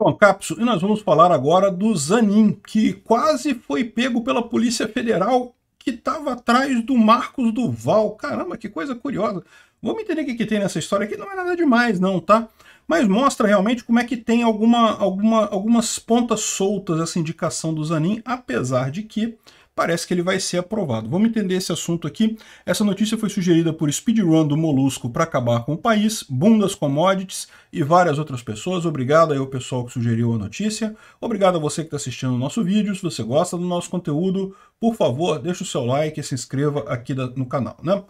Bom, Capso, e nós vamos falar agora do Zanin, que quase foi pego pela Polícia Federal, que estava atrás do Marcos Duval. Caramba, que coisa curiosa. Vamos entender o que, que tem nessa história aqui, não é nada demais não, tá? Mas mostra realmente como é que tem alguma, alguma, algumas pontas soltas essa indicação do Zanin, apesar de que parece que ele vai ser aprovado. Vamos entender esse assunto aqui. Essa notícia foi sugerida por speedrun do Molusco para acabar com o país, bundas commodities e várias outras pessoas. Obrigado aí ao pessoal que sugeriu a notícia. Obrigado a você que está assistindo o nosso vídeo. Se você gosta do nosso conteúdo, por favor, deixa o seu like e se inscreva aqui no canal, né?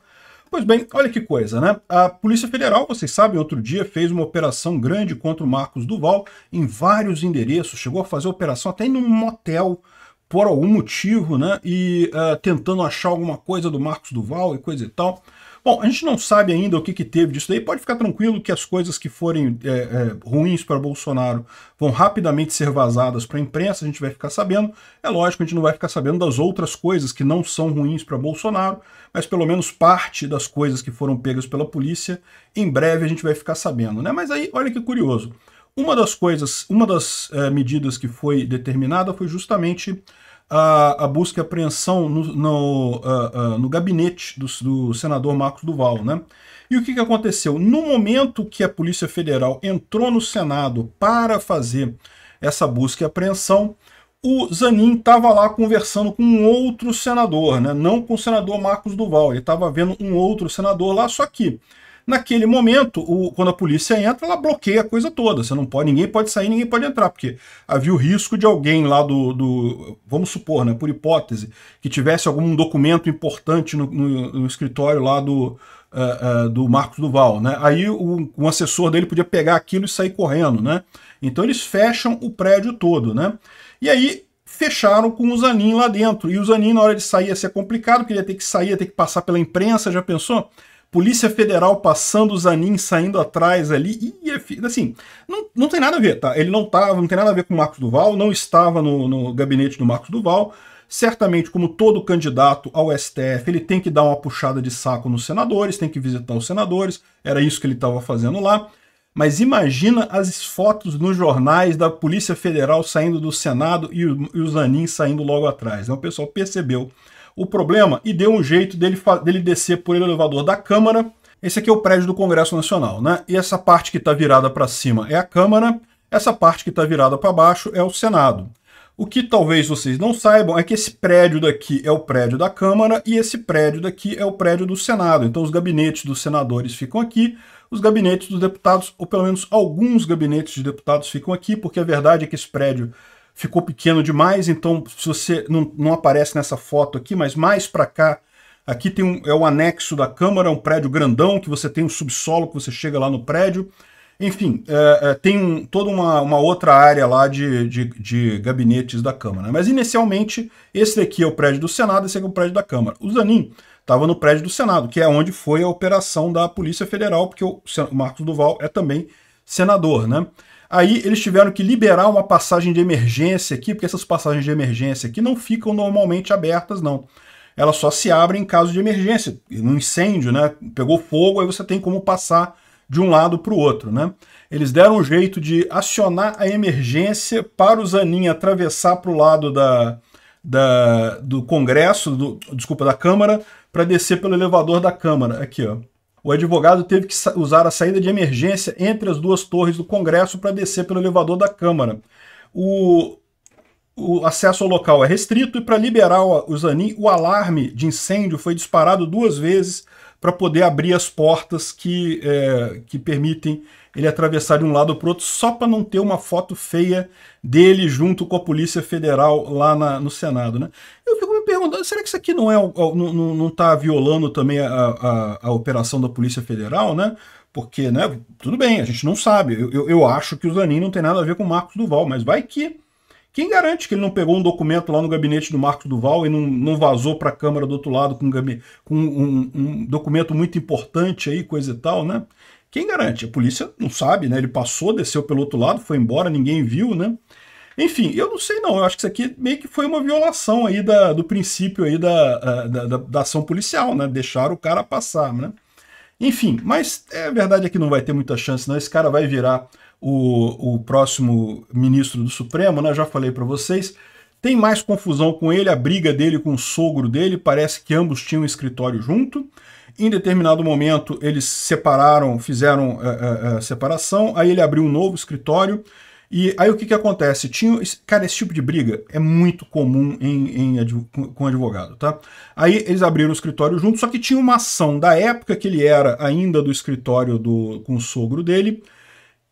Pois bem, olha que coisa, né? A Polícia Federal, vocês sabem, outro dia fez uma operação grande contra o Marcos Duval em vários endereços, chegou a fazer operação até em um motel por algum motivo, né? E uh, tentando achar alguma coisa do Marcos Duval e coisa e tal. Bom, a gente não sabe ainda o que, que teve disso daí. Pode ficar tranquilo que as coisas que forem é, é, ruins para Bolsonaro vão rapidamente ser vazadas para a imprensa, a gente vai ficar sabendo. É lógico, a gente não vai ficar sabendo das outras coisas que não são ruins para Bolsonaro, mas pelo menos parte das coisas que foram pegas pela polícia, em breve a gente vai ficar sabendo, né? Mas aí, olha que curioso. Uma das coisas, uma das é, medidas que foi determinada foi justamente a, a busca e apreensão no, no, uh, uh, no gabinete do, do, senador Marcos Duval. Né? E o que, que aconteceu? No momento que a Polícia Federal entrou no Senado para fazer essa busca e apreensão, o Zanin estava lá conversando com um outro senador, né? não com o senador Marcos Duval, ele estava vendo um outro senador lá, só que Naquele momento, o, quando a polícia entra, ela bloqueia a coisa toda. Você não pode, ninguém pode sair, ninguém pode entrar, porque havia o risco de alguém lá do, do vamos supor, né, por hipótese, que tivesse algum documento importante no, no, no escritório lá do, uh, uh, do Marcos Duval, né? Aí o, um assessor dele podia pegar aquilo e sair correndo, né? Então eles fecham o prédio todo, né? E aí fecharam com o Zanin lá dentro. E o Zanin, na hora de sair, ia ser complicado, porque ele ia ter que sair, ia ter que passar pela imprensa, já pensou? Polícia Federal passando os anins saindo atrás ali. E assim, não, não tem nada a ver, tá? Ele não tava, não tem nada a ver com o Marcos Duval, não estava no, no gabinete do Marcos Duval. Certamente, como todo candidato ao STF, ele tem que dar uma puxada de saco nos senadores, tem que visitar os senadores, era isso que ele estava fazendo lá. Mas imagina as fotos nos jornais da Polícia Federal saindo do Senado e, o, os anins saindo logo atrás. Né? O pessoal percebeu o problema e deu um jeito dele, dele descer por elevador da Câmara. Esse aqui é o prédio do Congresso Nacional, né? E essa parte que está virada para cima é a Câmara, essa parte que está virada para baixo é o Senado. O que talvez vocês não saibam é que esse prédio daqui é o prédio da Câmara e esse prédio daqui é o prédio do Senado. Então os gabinetes dos senadores ficam aqui, os gabinetes dos deputados, ou pelo menos alguns gabinetes de deputados ficam aqui, porque a verdade é que esse prédio ficou pequeno demais, então se você não, não aparece nessa foto aqui, mas mais para cá, aqui tem um, é o anexo da Câmara, é um prédio grandão que você tem um subsolo que você chega lá no prédio. Enfim, é, é, tem um, toda uma, uma, outra área lá de, de, de, gabinetes da Câmara. Mas inicialmente, esse daqui é o prédio do Senado, esse aqui é o prédio da Câmara. O Zanin estava no prédio do Senado, que é onde foi a operação da Polícia Federal, porque o, o Marcos Duval é também senador, né? Aí eles tiveram que liberar uma passagem de emergência aqui, porque essas passagens de emergência aqui não ficam normalmente abertas, não. Elas só se abrem em caso de emergência, no incêndio, né? Pegou fogo, aí você tem como passar de um lado para o outro, né? Eles deram um jeito de acionar a emergência para o Zanin atravessar para o lado da, da, do Congresso, do, desculpa, da Câmara, para descer pelo elevador da Câmara. Aqui, ó. O advogado teve que usar a saída de emergência entre as duas torres do Congresso para descer pelo elevador da Câmara. O, o acesso ao local é restrito e, para liberar o Zanin, o alarme de incêndio foi disparado duas vezes para poder abrir as portas que, é, que permitem ele atravessar de um lado para o outro só para não ter uma foto feia dele junto com a Polícia Federal lá na, no Senado. Né? Eu fico me perguntando, será que isso aqui não é não está violando também a, a, a, operação da Polícia Federal, né? Porque, né, tudo bem, a gente não sabe. Eu, eu, eu acho que o Zanin não tem nada a ver com o Marcos Duval, mas vai que... Quem garante que ele não pegou um documento lá no gabinete do Marcos Duval e não, não vazou para a Câmara do outro lado com, um, com um, um, documento muito importante aí, coisa e tal, né? Quem garante? A polícia não sabe, né? Ele passou, desceu pelo outro lado, foi embora, ninguém viu, né? Enfim, eu não sei não, eu acho que isso aqui meio que foi uma violação aí da, do princípio aí da, ah, da, da, da ação policial, né? Deixar o cara passar, né? Enfim, mas é verdade é que não vai ter muita chance, não. Esse cara vai virar o, o próximo ministro do Supremo, né? Já falei para vocês. Tem mais confusão com ele, a briga dele com o sogro dele, parece que ambos tinham um escritório junto. Em determinado momento, eles separaram, fizeram é, é, separação, aí ele abriu um novo escritório. E aí o que, que acontece? Tinha, cara, esse tipo de briga é muito comum em, em, com advogado, tá? Aí eles abriram o escritório junto, só que tinha uma ação da época que ele era ainda do escritório do, com o sogro dele,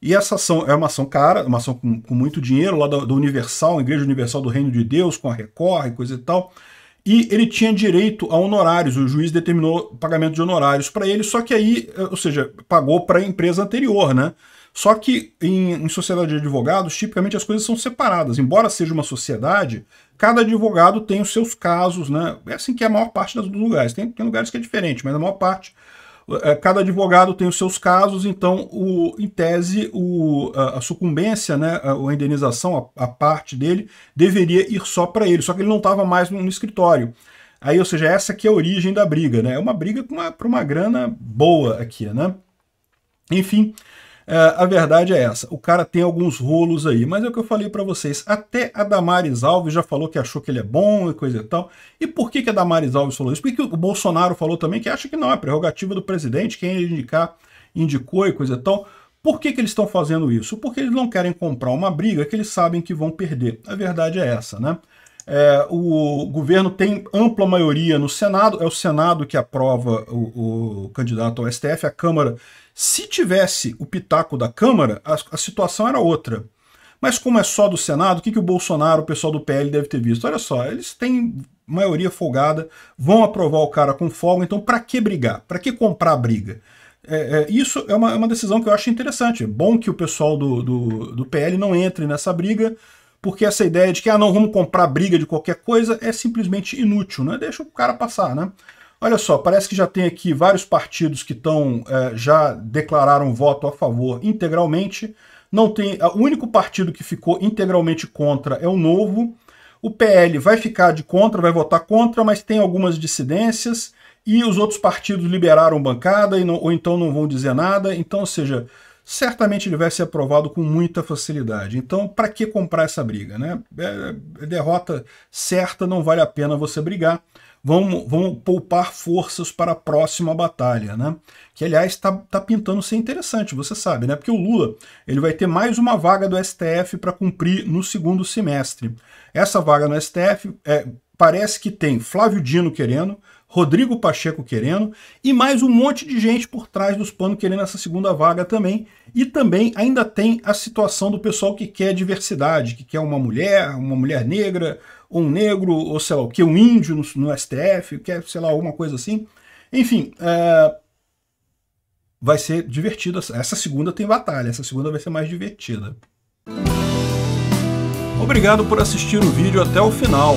e essa ação é uma ação cara, uma ação com, com muito dinheiro, lá da, Universal, Igreja Universal do Reino de Deus, com a Record e coisa e tal e ele tinha direito a honorários, o juiz determinou pagamento de honorários para ele, só que aí, eh, ou seja, pagou para a empresa anterior, né? Só que em, em, sociedade de advogados, tipicamente as coisas são separadas. Embora seja uma sociedade, cada advogado tem os seus casos, né? É assim que é a maior parte dos lugares. Tem, tem lugares que é diferente, mas a maior parte é, cada advogado tem os seus casos, então, o, em tese, o, a, a, sucumbência, né, a, a indenização, a, a, parte dele, deveria ir só para ele, só que ele não estava mais no, no, escritório. Aí, ou seja, essa que é a origem da briga, né? É uma briga para uma, uma grana boa aqui, né? Enfim, é, a verdade é essa, o cara tem alguns rolos aí, mas é o que eu falei para vocês, até a Damares Alves já falou que achou que ele é bom e coisa e tal. E por que, que a Damares Alves falou isso? Porque o Bolsonaro falou também que acha que não, é prerrogativa do presidente, quem ele indicar, indicou e coisa e tal. Por que, que eles estão fazendo isso? Porque eles não querem comprar uma briga que eles sabem que vão perder. A verdade é essa, né? É, o governo tem ampla maioria no Senado, é o Senado que aprova o, o candidato ao STF, a Câmara. Se tivesse o pitaco da Câmara, a, a situação era outra. Mas como é só do Senado, o que, que o Bolsonaro, o pessoal do PL deve ter visto? Olha só, eles têm maioria folgada, vão aprovar o cara com folga, então para que brigar? Para que comprar briga? É, é, isso é uma, é uma, decisão que eu acho interessante. É bom que o pessoal do, do, do PL não entre nessa briga, porque essa ideia de que, ah, não, vamos comprar briga de qualquer coisa é simplesmente inútil, né? Deixa o cara passar, né? Olha só, parece que já tem aqui vários partidos que estão eh, já declararam voto a favor integralmente. Não tem, o único partido que ficou integralmente contra é o Novo. O PL vai ficar de contra, vai votar contra, mas tem algumas dissidências e os outros partidos liberaram bancada e não, ou então não vão dizer nada. Então, ou seja, certamente ele vai ser aprovado com muita facilidade. Então, para que comprar essa briga? Né? É, é derrota certa, não vale a pena você brigar. Vamos, vamos poupar forças para a próxima batalha, né? Que, aliás, está tá pintando ser interessante, você sabe, né? Porque o Lula ele vai ter mais uma vaga do STF para cumprir no segundo semestre. Essa vaga no STF é, parece que tem Flávio Dino querendo, Rodrigo Pacheco querendo e mais um monte de gente por trás dos panos querendo essa segunda vaga também. E também ainda tem a situação do pessoal que quer diversidade, que quer uma mulher, uma mulher negra, ou um negro, ou sei lá o que, um índio no, no, STF, quer sei lá, alguma coisa assim. Enfim, é... vai ser divertida. Essa segunda tem batalha, essa segunda vai ser mais divertida. Obrigado por assistir o vídeo até o final.